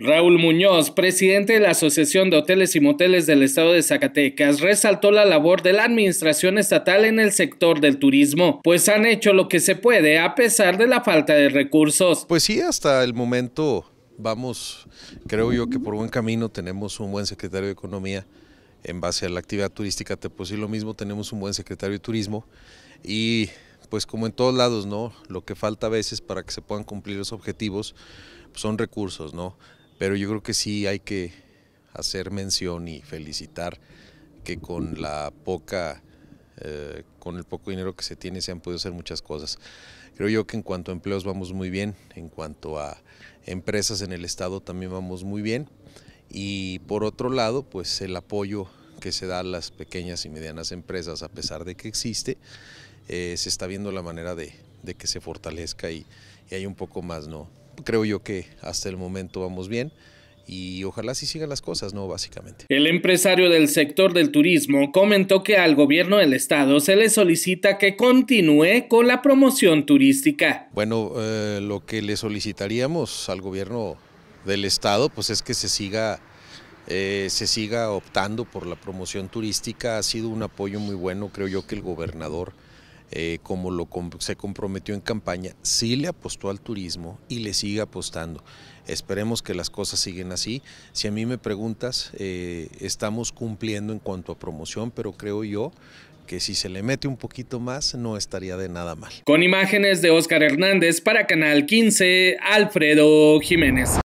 Raúl Muñoz, presidente de la Asociación de Hoteles y Moteles del Estado de Zacatecas, resaltó la labor de la administración estatal en el sector del turismo, pues han hecho lo que se puede a pesar de la falta de recursos. Pues sí, hasta el momento vamos, creo yo que por buen camino tenemos un buen secretario de Economía en base a la actividad turística, te sí, lo mismo, tenemos un buen secretario de Turismo y pues como en todos lados, ¿no? Lo que falta a veces para que se puedan cumplir los objetivos son recursos, ¿no? pero yo creo que sí hay que hacer mención y felicitar que con la poca eh, con el poco dinero que se tiene se han podido hacer muchas cosas. Creo yo que en cuanto a empleos vamos muy bien, en cuanto a empresas en el Estado también vamos muy bien y por otro lado pues el apoyo que se da a las pequeñas y medianas empresas a pesar de que existe, eh, se está viendo la manera de, que se fortalezca y hay un poco más, ¿no? creo yo que hasta el momento vamos bien y ojalá sí sigan las cosas, ¿no? Básicamente. El empresario del sector del turismo comentó que al gobierno del estado se le solicita que continúe con la promoción turística. Bueno, eh, lo que le solicitaríamos al gobierno del estado pues es que se siga, eh, se siga optando por la promoción turística. Ha sido un apoyo muy bueno, creo yo que el gobernador eh, como lo se comprometió en campaña, sí le apostó al turismo y le sigue apostando. Esperemos que las cosas siguen así. Si a mí me preguntas, eh, estamos cumpliendo en cuanto a promoción, pero creo yo que si se le mete un poquito más no estaría de nada mal. Con imágenes de Óscar Hernández para Canal 15, Alfredo Jiménez.